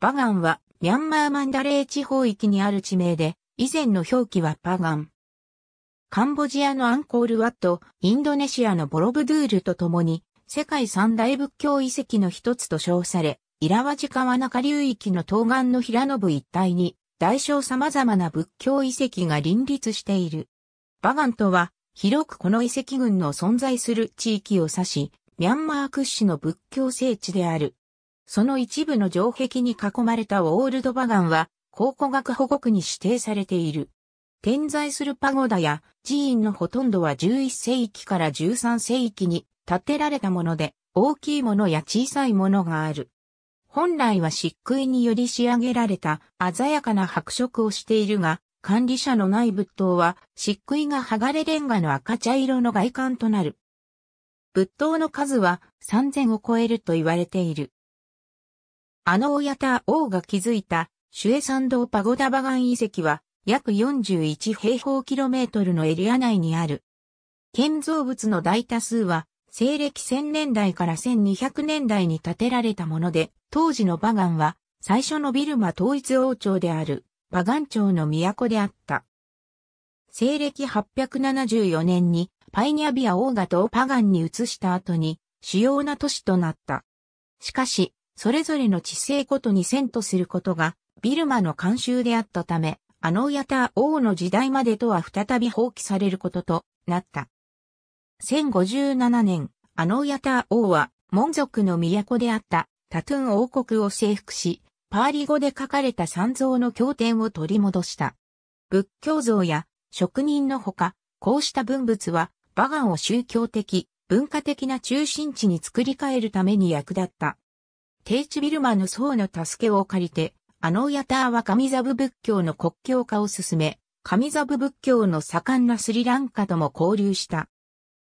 バガンは、ミャンマーマンダレー地方域にある地名で、以前の表記はパガン。カンボジアのアンコールワット、インドネシアのボロブドゥールと共に、世界三大仏教遺跡の一つと称され、イラワジカナ中流域の東岸の平信一帯に、大小様々な仏教遺跡が林立している。バガンとは、広くこの遺跡群の存在する地域を指し、ミャンマー屈指の仏教聖地である。その一部の城壁に囲まれたオールドバガンは考古学保護区に指定されている。点在するパゴダや寺院のほとんどは11世紀から13世紀に建てられたもので、大きいものや小さいものがある。本来は漆喰により仕上げられた鮮やかな白色をしているが、管理者のない仏塔は漆喰が剥がれレンガの赤茶色の外観となる。仏塔の数は3000を超えると言われている。あの親た王が築いた、シュエサンドパゴダバガン遺跡は、約41平方キロメートルのエリア内にある。建造物の大多数は、西暦1000年代から1200年代に建てられたもので、当時のバガンは、最初のビルマ統一王朝である、バガン朝の都であった。西暦874年に、パイニャビア王がとパガンに移した後に、主要な都市となった。しかし、それぞれの知性ごとに遷都することが、ビルマの慣習であったため、アノーヤター王の時代までとは再び放棄されることとなった。1057年、アノーヤター王は、門族の都であったタトゥン王国を征服し、パーリ語で書かれた三蔵の経典を取り戻した。仏教像や職人のほか、こうした文物は、バガンを宗教的、文化的な中心地に作り変えるために役立った。低地ビルマの僧の助けを借りて、アノヤターは神ザブ仏教の国教化を進め、神ザブ仏教の盛んなスリランカとも交流した。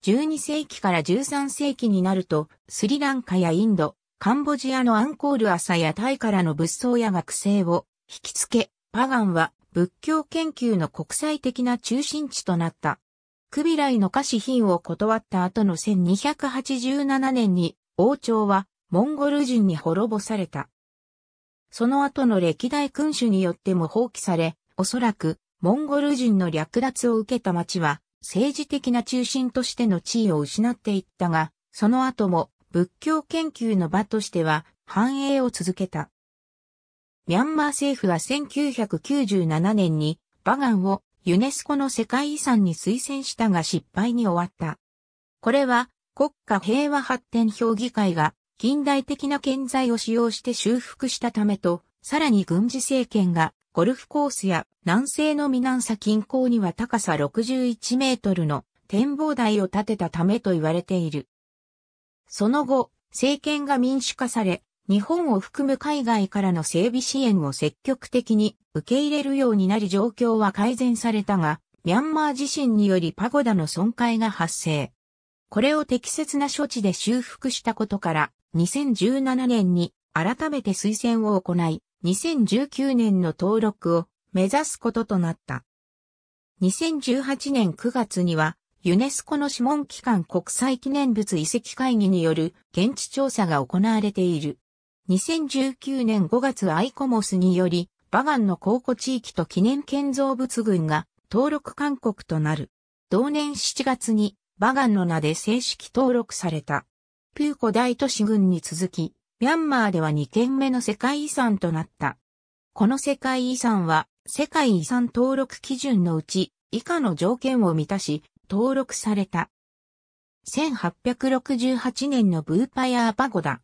12世紀から13世紀になると、スリランカやインド、カンボジアのアンコール朝やタイからの仏僧や学生を引きつけ、パガンは仏教研究の国際的な中心地となった。クビライの菓子品を断った後の1287年に王朝はモンゴル人に滅ぼされた。その後の歴代君主によっても放棄され、おそらくモンゴル人の略奪を受けた町は政治的な中心としての地位を失っていったが、その後も仏教研究の場としては繁栄を続けた。ミャンマー政府は1997年にバガンをユネスコの世界遺産に推薦したが失敗に終わった。これは国家平和発展評議会が近代的な建材を使用して修復したためと、さらに軍事政権がゴルフコースや南西の南差近郊には高さ61メートルの展望台を建てたためと言われている。その後、政権が民主化され、日本を含む海外からの整備支援を積極的に受け入れるようになり状況は改善されたが、ミャンマー地震によりパゴダの損壊が発生。これを適切な処置で修復したことから、2017年に改めて推薦を行い、2019年の登録を目指すこととなった。2018年9月には、ユネスコの諮問機関国際記念物遺跡会議による現地調査が行われている。2019年5月アイコモスにより、バガンの考古地域と記念建造物群が登録勧告となる。同年7月にバガンの名で正式登録された。プーコ大都市群に続き、ミャンマーでは2件目の世界遺産となった。この世界遺産は、世界遺産登録基準のうち、以下の条件を満たし、登録された。1868年のブーパヤーパゴダ。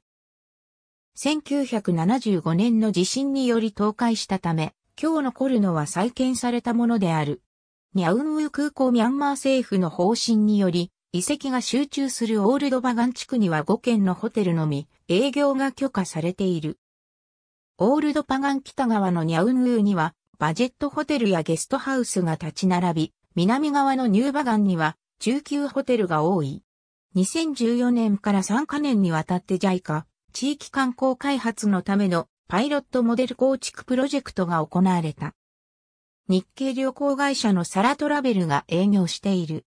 1975年の地震により倒壊したため、今日残るのは再建されたものである。ニャウンウ空港ミャンマー政府の方針により、遺跡が集中するオールドバガン地区には5軒のホテルのみ営業が許可されている。オールドパガン北側のニャウンウーにはバジェットホテルやゲストハウスが立ち並び、南側のニューバガンには中級ホテルが多い。2014年から3カ年にわたって JICA 地域観光開発のためのパイロットモデル構築プロジェクトが行われた。日系旅行会社のサラトラベルが営業している。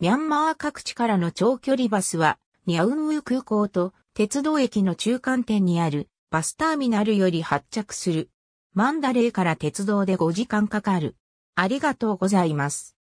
ミャンマー各地からの長距離バスは、ニャウンウ空港と鉄道駅の中間点にあるバスターミナルより発着する。マンダレーから鉄道で5時間かかる。ありがとうございます。